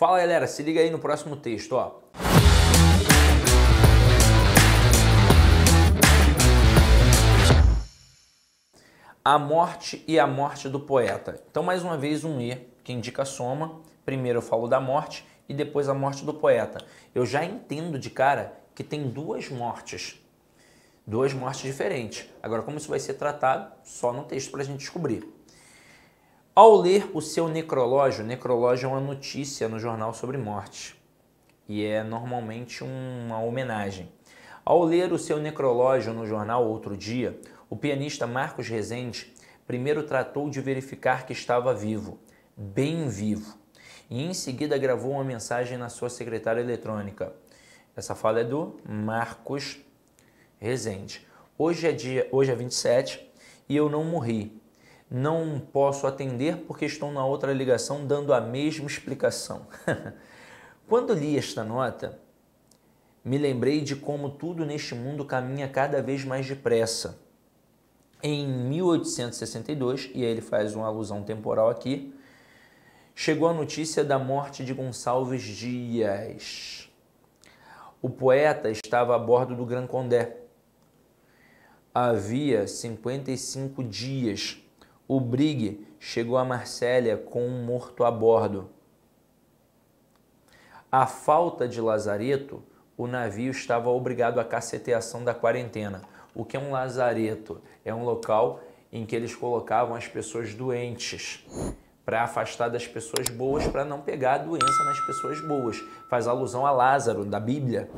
Fala galera, se liga aí no próximo texto, ó. A morte e a morte do poeta. Então, mais uma vez, um E que indica soma. Primeiro eu falo da morte e depois a morte do poeta. Eu já entendo de cara que tem duas mortes. Duas mortes diferentes. Agora, como isso vai ser tratado, só no texto para a gente descobrir. Ao ler o seu necrológio, necrológio é uma notícia no jornal sobre morte e é normalmente uma homenagem. Ao ler o seu necrológio no jornal outro dia, o pianista Marcos Rezende primeiro tratou de verificar que estava vivo, bem vivo, e em seguida gravou uma mensagem na sua secretária eletrônica. Essa fala é do Marcos Rezende. Hoje é dia, hoje é 27 e eu não morri não posso atender porque estou na outra ligação dando a mesma explicação. Quando li esta nota, me lembrei de como tudo neste mundo caminha cada vez mais depressa. Em 1862, e aí ele faz uma alusão temporal aqui, chegou a notícia da morte de Gonçalves Dias. O poeta estava a bordo do Gran Condé. Havia 55 dias o Brig chegou a Marsella com um morto a bordo. A falta de lazareto, o navio estava obrigado à caceteação da quarentena. O que é um lazareto? É um local em que eles colocavam as pessoas doentes para afastar das pessoas boas, para não pegar a doença nas pessoas boas. Faz alusão a Lázaro da Bíblia,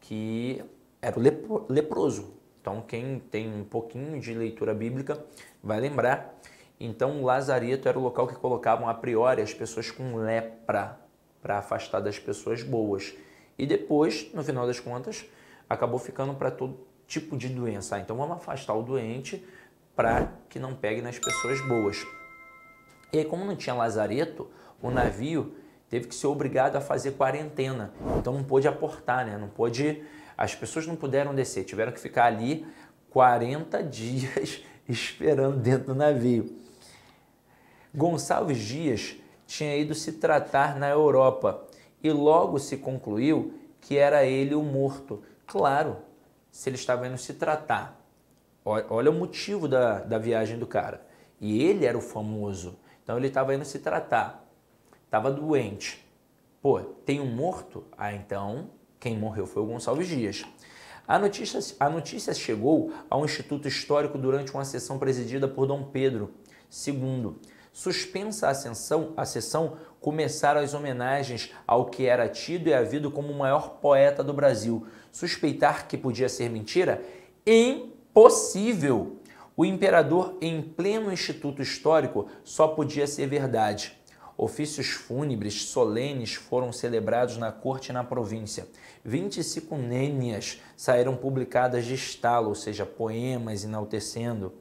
que era é o lepro, leproso. Então, quem tem um pouquinho de leitura bíblica vai lembrar então, o lazareto era o local que colocavam a priori as pessoas com lepra para afastar das pessoas boas. E depois, no final das contas, acabou ficando para todo tipo de doença. Ah, então, vamos afastar o doente para que não pegue nas pessoas boas. E aí, como não tinha lazareto, o navio teve que ser obrigado a fazer quarentena. Então, não pôde aportar, né? Não pôde. As pessoas não puderam descer, tiveram que ficar ali 40 dias esperando dentro do navio. Gonçalves Dias tinha ido se tratar na Europa e logo se concluiu que era ele o morto. Claro, se ele estava indo se tratar. Olha o motivo da, da viagem do cara. E ele era o famoso. Então ele estava indo se tratar. Estava doente. Pô, tem um morto? Ah, então quem morreu foi o Gonçalves Dias. A notícia, a notícia chegou ao Instituto Histórico durante uma sessão presidida por Dom Pedro II. Suspensa a, ascensão, a sessão, começaram as homenagens ao que era tido e havido como o maior poeta do Brasil. Suspeitar que podia ser mentira? Impossível! O imperador, em pleno instituto histórico, só podia ser verdade. Ofícios fúnebres solenes foram celebrados na corte e na província. 25 nênias saíram publicadas de estalo, ou seja, poemas enaltecendo.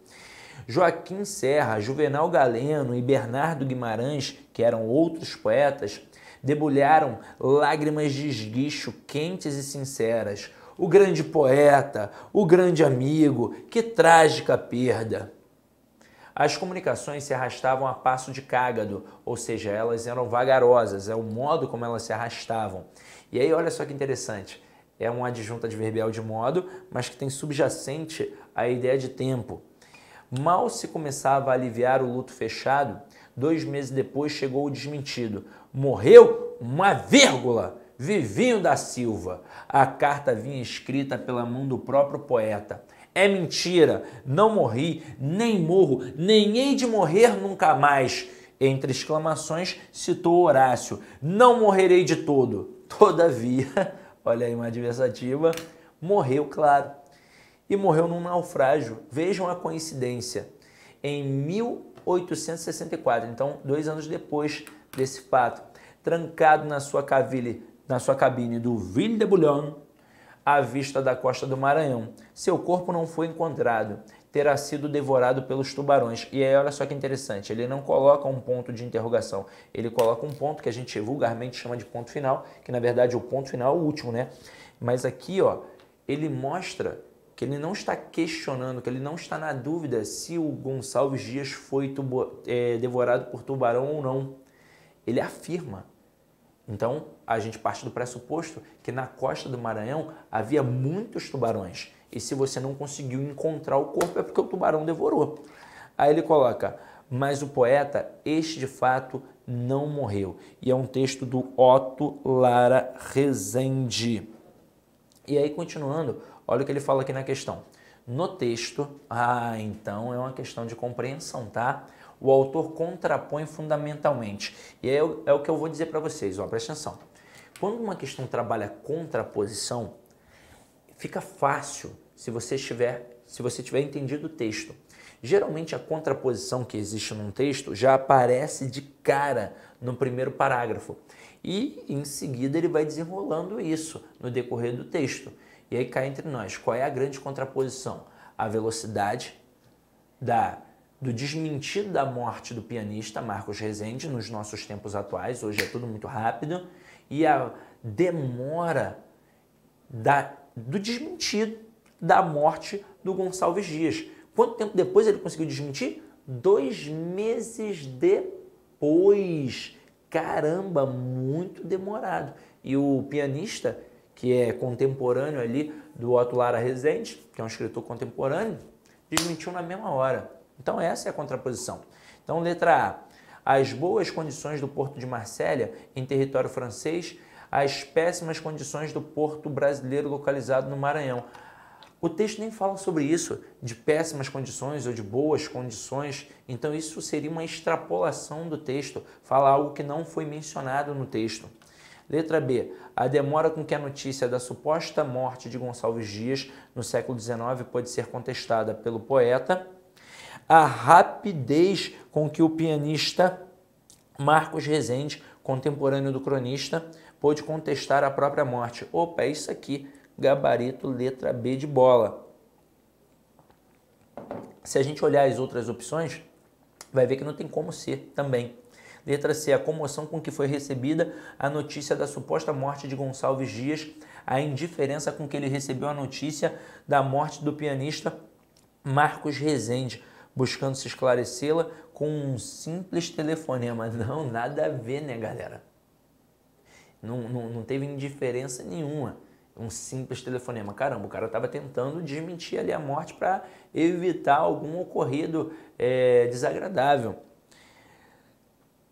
Joaquim Serra, Juvenal Galeno e Bernardo Guimarães, que eram outros poetas, debulharam lágrimas de esguicho quentes e sinceras. O grande poeta, o grande amigo, que trágica perda! As comunicações se arrastavam a passo de cágado, ou seja, elas eram vagarosas, é o modo como elas se arrastavam. E aí, olha só que interessante, é um adjunto adverbial de modo, mas que tem subjacente a ideia de tempo. Mal se começava a aliviar o luto fechado, dois meses depois chegou o desmentido. Morreu uma vírgula! Vivinho da Silva. A carta vinha escrita pela mão do próprio poeta. É mentira, não morri, nem morro, nem hei de morrer nunca mais. Entre exclamações, citou Horácio: Não morrerei de todo. Todavia, olha aí uma adversativa, morreu, claro e morreu num naufrágio. Vejam a coincidência. Em 1864, então dois anos depois desse fato, trancado na sua cavile, na sua cabine do Ville de Boulogne, à vista da costa do Maranhão. Seu corpo não foi encontrado, terá sido devorado pelos tubarões. E aí, olha só que interessante, ele não coloca um ponto de interrogação, ele coloca um ponto que a gente vulgarmente chama de ponto final, que na verdade o ponto final é o último, né? Mas aqui, ó, ele mostra que ele não está questionando, que ele não está na dúvida se o Gonçalves Dias foi tubo, é, devorado por tubarão ou não. Ele afirma. Então, a gente parte do pressuposto que na costa do Maranhão havia muitos tubarões. E se você não conseguiu encontrar o corpo é porque o tubarão devorou. Aí ele coloca: Mas o poeta, este de fato, não morreu. E é um texto do Otto Lara Rezende. E aí, continuando, Olha o que ele fala aqui na questão. No texto, ah, então é uma questão de compreensão, tá? O autor contrapõe fundamentalmente. E é, é o que eu vou dizer para vocês, ó, presta atenção. Quando uma questão trabalha contraposição, fica fácil se você estiver se você tiver entendido o texto. Geralmente a contraposição que existe num texto já aparece de cara no primeiro parágrafo. E em seguida ele vai desenrolando isso no decorrer do texto. E aí cai entre nós, qual é a grande contraposição? A velocidade da do desmentido da morte do pianista Marcos Rezende nos nossos tempos atuais, hoje é tudo muito rápido, e a demora da, do desmentido da morte do Gonçalves Dias. Quanto tempo depois ele conseguiu desmentir? Dois meses depois. Caramba, muito demorado. E o pianista que é contemporâneo ali do Otto Lara Rezende, que é um escritor contemporâneo, desmentiu na mesma hora. Então essa é a contraposição. Então letra A, as boas condições do porto de Marsella em território francês, as péssimas condições do porto brasileiro localizado no Maranhão. O texto nem fala sobre isso, de péssimas condições ou de boas condições, então isso seria uma extrapolação do texto, fala algo que não foi mencionado no texto. Letra B a demora com que a notícia da suposta morte de Gonçalves Dias no século XIX pode ser contestada pelo poeta, a rapidez com que o pianista Marcos Rezende, contemporâneo do cronista, pôde contestar a própria morte. Opa, é isso aqui, gabarito letra B de bola. Se a gente olhar as outras opções, vai ver que não tem como ser também. Letra C, a comoção com que foi recebida a notícia da suposta morte de Gonçalves Dias, a indiferença com que ele recebeu a notícia da morte do pianista Marcos Rezende, buscando se esclarecê-la com um simples telefonema. Não, nada a ver, né, galera? Não, não, não teve indiferença nenhuma um simples telefonema. Caramba, o cara estava tentando desmentir ali a morte para evitar algum ocorrido é, desagradável.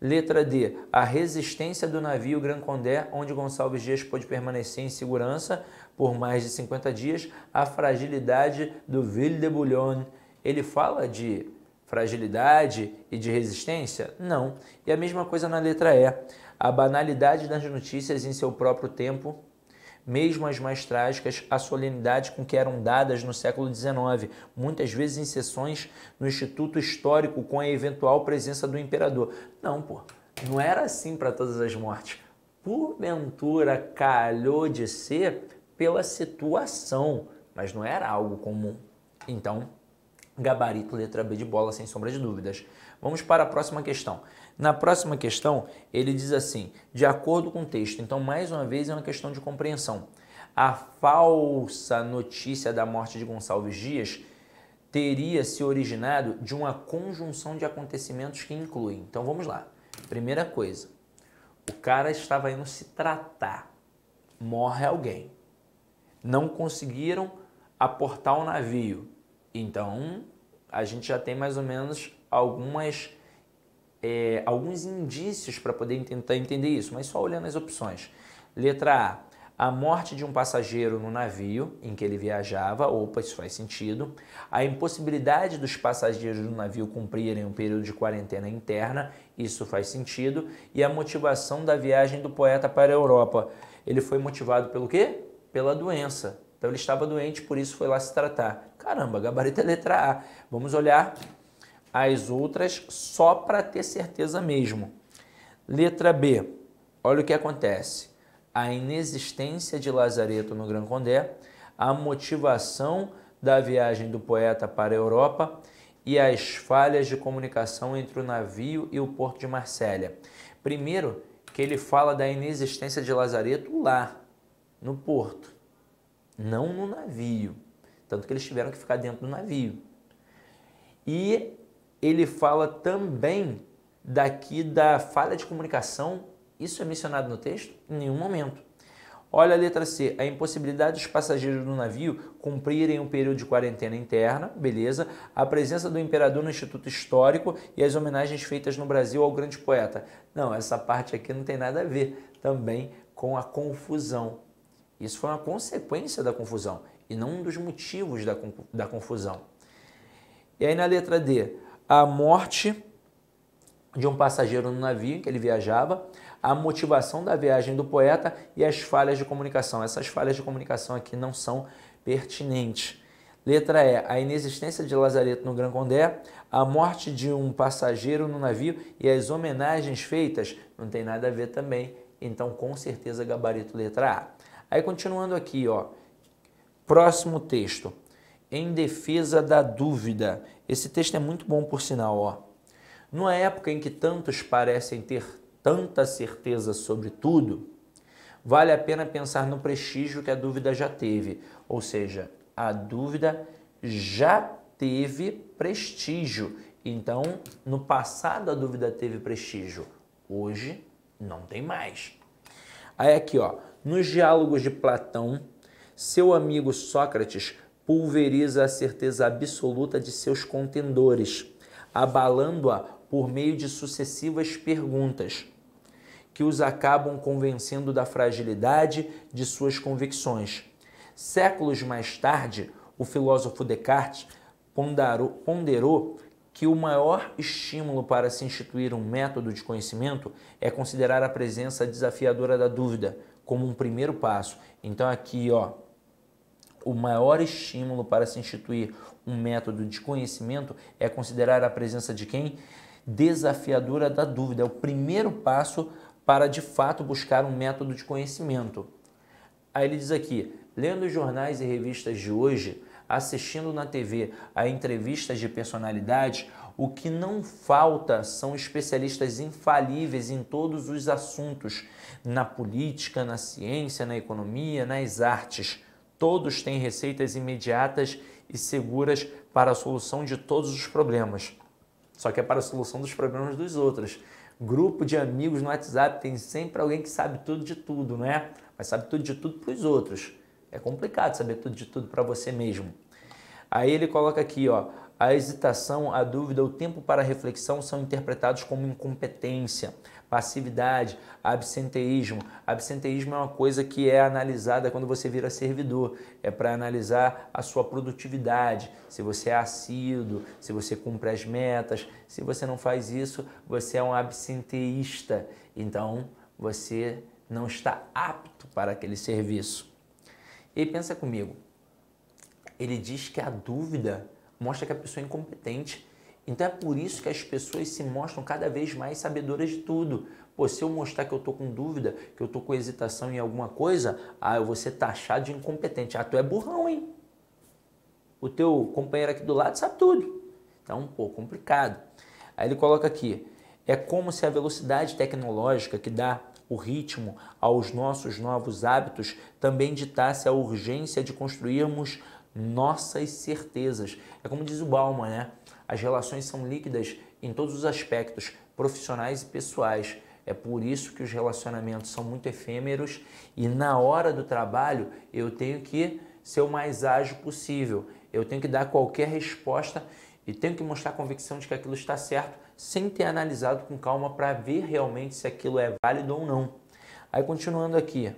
Letra D, a resistência do navio Gran Condé, onde Gonçalves Dias pôde permanecer em segurança por mais de 50 dias, a fragilidade do Ville de Boulogne. Ele fala de fragilidade e de resistência? Não. E a mesma coisa na letra E, a banalidade das notícias em seu próprio tempo, mesmo as mais trágicas, a solenidade com que eram dadas no século XIX, muitas vezes em sessões no Instituto Histórico com a eventual presença do imperador. Não, pô, não era assim para todas as mortes. Porventura calhou de ser pela situação, mas não era algo comum. Então, gabarito letra B de bola, sem sombra de dúvidas. Vamos para a próxima questão. Na próxima questão, ele diz assim: de acordo com o texto. Então, mais uma vez, é uma questão de compreensão. A falsa notícia da morte de Gonçalves Dias teria se originado de uma conjunção de acontecimentos que incluem. Então vamos lá. Primeira coisa, o cara estava indo se tratar. Morre alguém. Não conseguiram aportar o navio. Então a gente já tem mais ou menos algumas é, alguns indícios para poder tentar entender isso, mas só olhando as opções. Letra A, a morte de um passageiro no navio em que ele viajava, opa, isso faz sentido. A impossibilidade dos passageiros do navio cumprirem um período de quarentena interna, isso faz sentido. E a motivação da viagem do poeta para a Europa. Ele foi motivado pelo quê? Pela doença. Então ele estava doente, por isso foi lá se tratar. Caramba, gabarito é letra A. Vamos olhar as outras só para ter certeza mesmo. Letra B. Olha o que acontece. A inexistência de Lazareto no Gran Condé, a motivação da viagem do poeta para a Europa e as falhas de comunicação entre o navio e o porto de Marsella. Primeiro, que ele fala da inexistência de Lazareto lá, no porto, não no navio. Tanto que eles tiveram que ficar dentro do navio. E ele fala também daqui da falha de comunicação. Isso é mencionado no texto? Em nenhum momento. Olha a letra C, a impossibilidade dos passageiros do navio cumprirem um período de quarentena interna, beleza? A presença do imperador no Instituto Histórico e as homenagens feitas no Brasil ao grande poeta. Não, essa parte aqui não tem nada a ver também com a confusão. Isso foi uma consequência da confusão e não um dos motivos da, da confusão. E aí na letra D, a morte de um passageiro no navio em que ele viajava, a motivação da viagem do poeta e as falhas de comunicação. Essas falhas de comunicação aqui não são pertinentes. Letra E, a inexistência de Lazareto no Gran Condé, a morte de um passageiro no navio e as homenagens feitas não tem nada a ver também. Então, com certeza, gabarito letra A. Aí, continuando aqui, ó. Próximo texto. Em defesa da dúvida. Esse texto é muito bom, por sinal. Ó. Numa época em que tantos parecem ter tanta certeza sobre tudo, vale a pena pensar no prestígio que a dúvida já teve. Ou seja, a dúvida já teve prestígio. Então, no passado a dúvida teve prestígio, hoje não tem mais. Aí aqui, ó, nos diálogos de Platão, seu amigo Sócrates pulveriza a certeza absoluta de seus contendores, abalando-a por meio de sucessivas perguntas que os acabam convencendo da fragilidade de suas convicções. Séculos mais tarde, o filósofo Descartes ponderou, ponderou que o maior estímulo para se instituir um método de conhecimento é considerar a presença desafiadora da dúvida como um primeiro passo. Então aqui, ó, o maior estímulo para se instituir um método de conhecimento é considerar a presença de quem? Desafiadora da dúvida. É o primeiro passo para de fato buscar um método de conhecimento. Aí ele diz aqui: lendo os jornais e revistas de hoje, assistindo na TV a entrevistas de personalidades, o que não falta são especialistas infalíveis em todos os assuntos, na política, na ciência, na economia, nas artes. Todos têm receitas imediatas e seguras para a solução de todos os problemas. Só que é para a solução dos problemas dos outros. Grupo de amigos no WhatsApp tem sempre alguém que sabe tudo de tudo, né? Mas sabe tudo de tudo para os outros. É complicado saber tudo de tudo para você mesmo. Aí ele coloca aqui, ó, a hesitação, a dúvida, o tempo para reflexão são interpretados como incompetência passividade, absenteísmo. Absenteísmo é uma coisa que é analisada quando você vira servidor, é para analisar a sua produtividade, se você é assíduo, se você cumpre as metas. Se você não faz isso, você é um absenteísta, então você não está apto para aquele serviço. E pensa comigo, ele diz que a dúvida mostra que a pessoa é incompetente. Então é por isso que as pessoas se mostram cada vez mais sabedoras de tudo. Pô, se eu mostrar que eu tô com dúvida, que eu tô com hesitação em alguma coisa, ah, eu vou ser taxado de incompetente. Ah, tu é burrão, hein? O teu companheiro aqui do lado sabe tudo. Então, tá pô, complicado. Aí ele coloca aqui: é como se a velocidade tecnológica que dá o ritmo aos nossos novos hábitos também ditasse a urgência de construirmos nossas certezas. É como diz o Bauman, né? As relações são líquidas em todos os aspectos, profissionais e pessoais. É por isso que os relacionamentos são muito efêmeros e na hora do trabalho eu tenho que ser o mais ágil possível. Eu tenho que dar qualquer resposta e tenho que mostrar a convicção de que aquilo está certo sem ter analisado com calma para ver realmente se aquilo é válido ou não. Aí continuando aqui,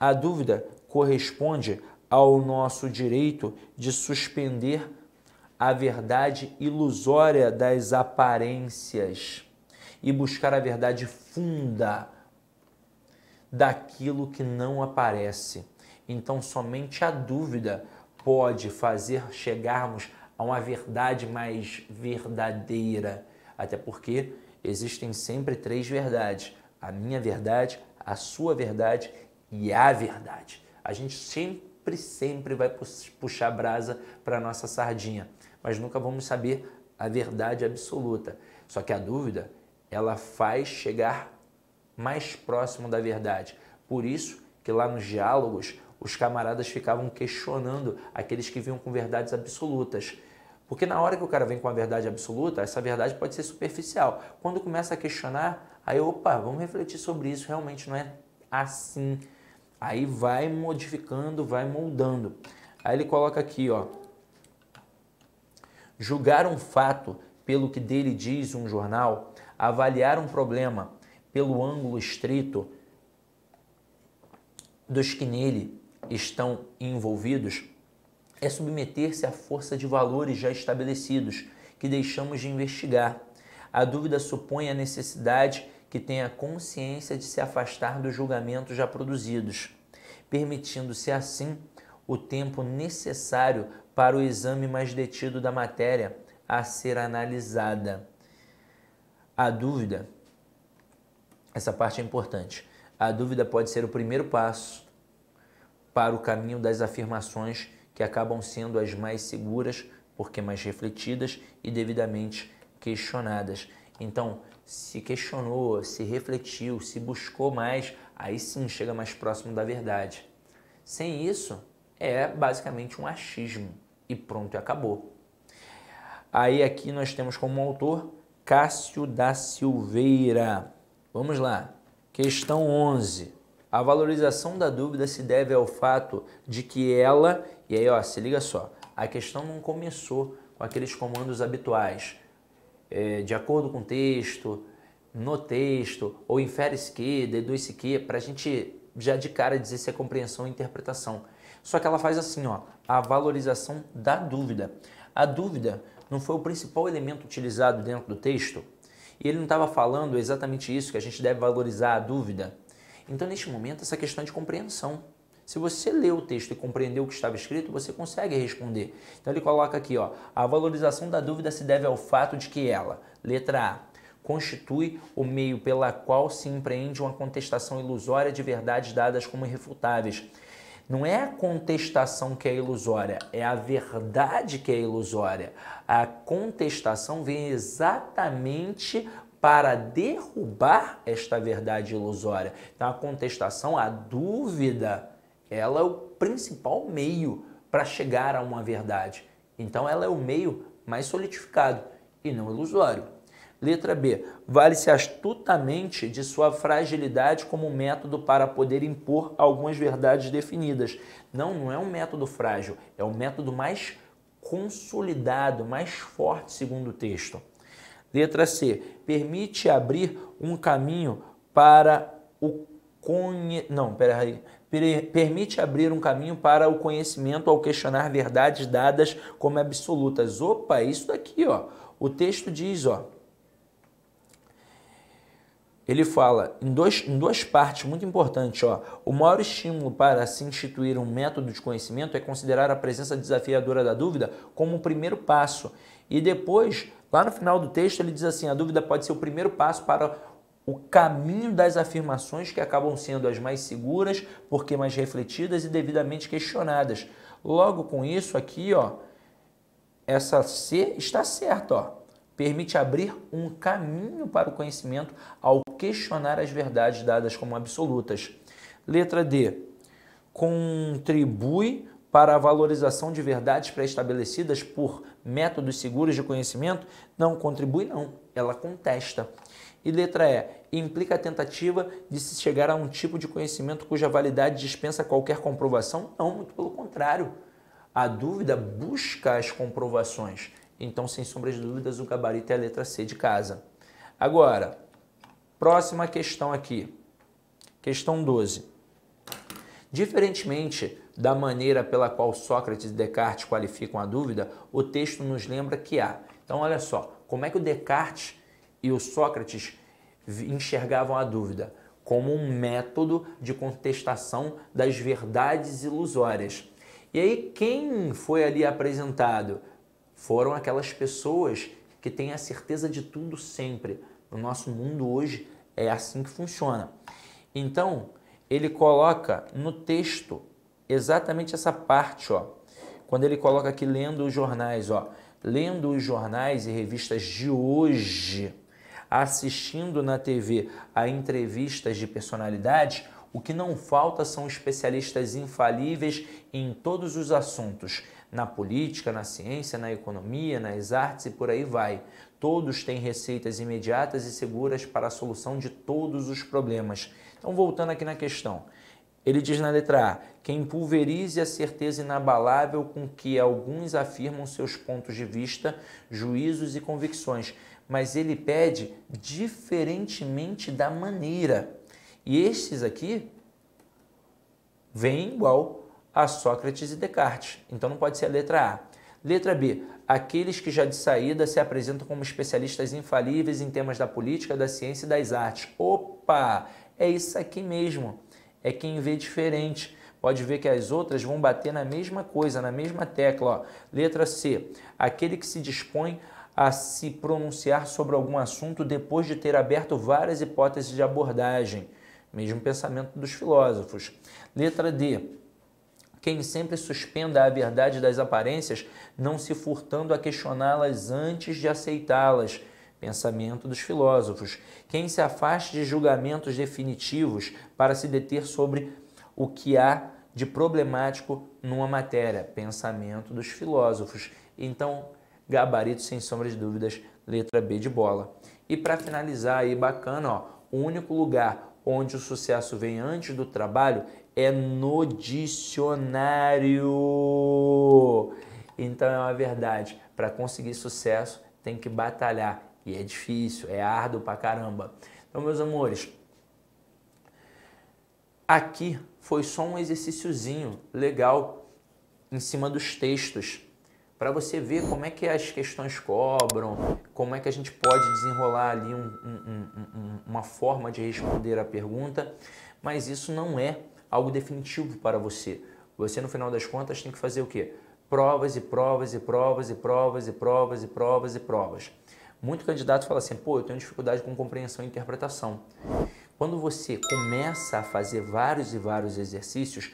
a dúvida corresponde ao nosso direito de suspender a verdade ilusória das aparências e buscar a verdade funda daquilo que não aparece. Então, somente a dúvida pode fazer chegarmos a uma verdade mais verdadeira. Até porque existem sempre três verdades: a minha verdade, a sua verdade e a verdade. A gente sempre sempre, sempre vai puxar brasa para nossa sardinha, mas nunca vamos saber a verdade absoluta. Só que a dúvida, ela faz chegar mais próximo da verdade. Por isso que lá nos diálogos, os camaradas ficavam questionando aqueles que vinham com verdades absolutas. Porque na hora que o cara vem com a verdade absoluta, essa verdade pode ser superficial. Quando começa a questionar, aí opa, vamos refletir sobre isso, realmente não é assim Aí vai modificando, vai moldando. Aí ele coloca aqui, ó. Julgar um fato pelo que dele diz um jornal, avaliar um problema pelo ângulo estrito dos que nele estão envolvidos, é submeter-se à força de valores já estabelecidos, que deixamos de investigar. A dúvida supõe a necessidade que tenha consciência de se afastar dos julgamentos já produzidos, permitindo-se assim o tempo necessário para o exame mais detido da matéria a ser analisada. A dúvida, essa parte é importante. A dúvida pode ser o primeiro passo para o caminho das afirmações que acabam sendo as mais seguras, porque mais refletidas e devidamente questionadas. Então, se questionou, se refletiu, se buscou mais, aí sim chega mais próximo da verdade. Sem isso, é basicamente um achismo e pronto, acabou. Aí aqui nós temos como autor Cássio da Silveira. Vamos lá. Questão 11. A valorização da dúvida se deve ao fato de que ela, e aí ó, se liga só, a questão não começou com aqueles comandos habituais é, de acordo com o texto, no texto, ou infere-se que, deduz-se que, para a gente já de cara dizer se é compreensão ou interpretação. Só que ela faz assim, ó, a valorização da dúvida. A dúvida não foi o principal elemento utilizado dentro do texto? E ele não estava falando exatamente isso, que a gente deve valorizar a dúvida? Então, neste momento, essa questão é de compreensão. Se você lê o texto e compreendeu o que estava escrito, você consegue responder. Então ele coloca aqui, ó, a valorização da dúvida se deve ao fato de que ela, letra A, constitui o meio pela qual se empreende uma contestação ilusória de verdades dadas como irrefutáveis. Não é a contestação que é ilusória, é a verdade que é ilusória. A contestação vem exatamente para derrubar esta verdade ilusória. Então, a contestação, a dúvida, ela é o principal meio para chegar a uma verdade. Então ela é o meio mais solidificado e não ilusório. Letra B. Vale-se astutamente de sua fragilidade como método para poder impor algumas verdades definidas. Não, não é um método frágil, é um método mais consolidado, mais forte, segundo o texto. Letra C. Permite abrir um caminho para o Conhe... Não, peraí. Permite abrir um caminho para o conhecimento ao questionar verdades dadas como absolutas. Opa, isso daqui, ó. O texto diz, ó. Ele fala em, dois, em duas partes muito importantes. Ó. O maior estímulo para se instituir um método de conhecimento é considerar a presença desafiadora da dúvida como o primeiro passo. E depois, lá no final do texto, ele diz assim: a dúvida pode ser o primeiro passo para o caminho das afirmações que acabam sendo as mais seguras, porque mais refletidas e devidamente questionadas. Logo com isso aqui, ó, essa C está certa, ó. Permite abrir um caminho para o conhecimento ao questionar as verdades dadas como absolutas. Letra D. Contribui para a valorização de verdades pré-estabelecidas por métodos seguros de conhecimento? Não contribui, não. Ela contesta. E letra E, implica a tentativa de se chegar a um tipo de conhecimento cuja validade dispensa qualquer comprovação? Não, muito pelo contrário. A dúvida busca as comprovações. Então, sem sombra de dúvidas, o gabarito é a letra C de casa. Agora, próxima questão aqui. Questão 12. Diferentemente da maneira pela qual Sócrates e Descartes qualificam a dúvida, o texto nos lembra que há. Então, olha só, como é que o Descartes e o Sócrates enxergavam a dúvida como um método de contestação das verdades ilusórias. E aí, quem foi ali apresentado? Foram aquelas pessoas que têm a certeza de tudo sempre. No nosso mundo hoje é assim que funciona. Então, ele coloca no texto exatamente essa parte, ó. Quando ele coloca aqui lendo os jornais, ó, lendo os jornais e revistas de hoje, assistindo na TV a entrevistas de personalidades, o que não falta são especialistas infalíveis em todos os assuntos, na política, na ciência, na economia, nas artes e por aí vai. Todos têm receitas imediatas e seguras para a solução de todos os problemas. Então, voltando aqui na questão. Ele diz na letra A: quem pulverize a certeza inabalável com que alguns afirmam seus pontos de vista, juízos e convicções mas ele pede diferentemente da maneira. E estes aqui vêm igual a Sócrates e Descartes. Então não pode ser a letra A. Letra B, aqueles que já de saída se apresentam como especialistas infalíveis em temas da política, da ciência e das artes. Opa, é isso aqui mesmo. É quem vê diferente. Pode ver que as outras vão bater na mesma coisa, na mesma tecla. Ó. Letra C, aquele que se dispõe a se pronunciar sobre algum assunto depois de ter aberto várias hipóteses de abordagem. Mesmo pensamento dos filósofos. Letra D. Quem sempre suspenda a verdade das aparências, não se furtando a questioná-las antes de aceitá-las. Pensamento dos filósofos. Quem se afaste de julgamentos definitivos para se deter sobre o que há de problemático numa matéria. Pensamento dos filósofos. Então, gabarito sem sombra de dúvidas, letra B de bola. E para finalizar aí, bacana, ó, o único lugar onde o sucesso vem antes do trabalho é no dicionário. Então é uma verdade, para conseguir sucesso tem que batalhar e é difícil, é árduo pra caramba. Então, meus amores, aqui foi só um exercíciozinho legal em cima dos textos para você ver como é que as questões cobram, como é que a gente pode desenrolar ali um, um, um, uma forma de responder a pergunta, mas isso não é algo definitivo para você. Você, no final das contas, tem que fazer o quê? Provas e provas e provas e provas e provas e provas e provas. Muito candidato fala assim, pô, eu tenho dificuldade com compreensão e interpretação. Quando você começa a fazer vários e vários exercícios,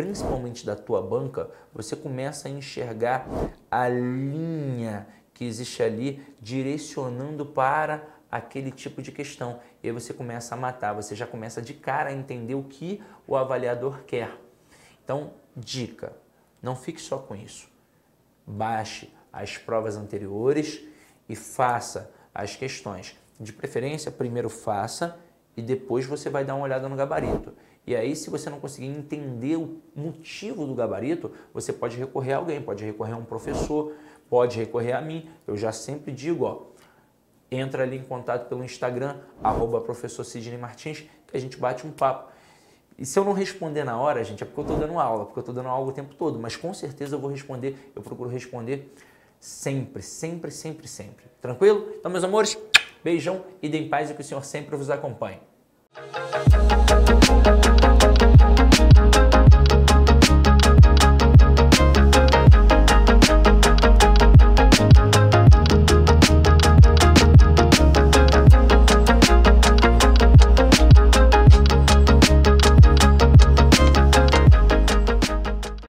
principalmente da tua banca, você começa a enxergar a linha que existe ali direcionando para aquele tipo de questão. E aí você começa a matar, você já começa de cara a entender o que o avaliador quer. Então, dica, não fique só com isso. Baixe as provas anteriores e faça as questões. De preferência, primeiro faça e depois você vai dar uma olhada no gabarito. E aí, se você não conseguir entender o motivo do gabarito, você pode recorrer a alguém, pode recorrer a um professor, pode recorrer a mim. Eu já sempre digo, ó, entra ali em contato pelo Instagram, arroba professor Sidney Martins, que a gente bate um papo. E se eu não responder na hora, gente, é porque eu estou dando aula, porque eu estou dando aula o tempo todo, mas com certeza eu vou responder, eu procuro responder sempre, sempre, sempre, sempre. Tranquilo? Então, meus amores, beijão e deem paz e que o Senhor sempre vos acompanhe.